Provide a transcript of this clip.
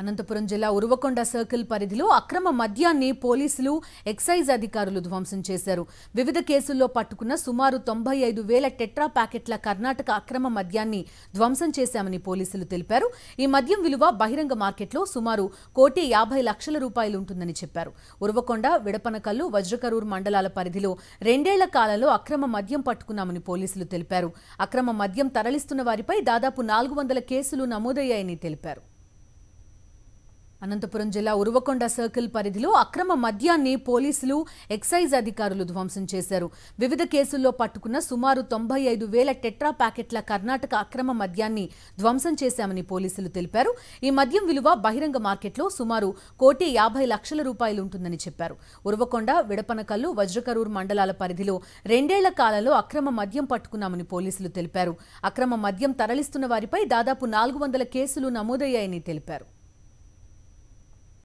అనంతపురం జిల్లా ఉరువకొండ సర్కిల్ పరిధిలో అక్రమ మద్యాన్ని పోలీసులు ఎక్సైజ్ అధికారులు ధ్వంసం చేశారు వివిధ కేసుల్లో పట్టుకున్న సుమారు తొంభై ఐదు వేల టెట్రా ప్యాకెట్ల కర్ణాటక అక్రమ మద్యాన్ని ధ్వంసం చేశామని పోలీసులు తెలిపారు ఈ మద్యం విలువ బహిరంగ మార్కెట్లో సుమారు కోటి యాభై లక్షల రూపాయలు ఉంటుందని చెప్పారు ఉరువకొండ విడపనకల్లు వజ్రకరూరు మండలాల పరిధిలో రెండేళ్ల కాలంలో అక్రమ మద్యం పట్టుకున్నామని పోలీసులు తెలిపారు అక్రమ మద్యం తరలిస్తున్న వారిపై దాదాపు నాలుగు వందల కేసులు నమోదయ్యాయని తెలిపారు అనంతపురం జిల్లా ఉరువకొండ సర్కిల్ పరిధిలో అక్రమ మద్యాన్ని పోలీసులు ఎక్సైజ్ అధికారులు ధ్వంసం చేశారు వివిధ కేసుల్లో పట్టుకున్న సుమారు తొంభై ఐదు వేల టెట్రా ప్యాకెట్ల కర్ణాటక అక్రమ మద్యాన్ని ధ్వంసం చేశామని పోలీసులు తెలిపారు ఈ మద్యం విలువ బహిరంగ మార్కెట్లో సుమారు కోటి యాభై లక్షల రూపాయలు ఉంటుందని చెప్పారు ఉరువకొండ విడపనకల్లు వజ్రకరూర్ మండలాల పరిధిలో రెండేళ్ల కాలంలో అక్రమ మద్యం పట్టుకున్నామని పోలీసులు తెలిపారు అక్రమ మద్యం తరలిస్తున్న వారిపై దాదాపు నాలుగు వందల కేసులు నమోదయ్యాయని తెలిపారు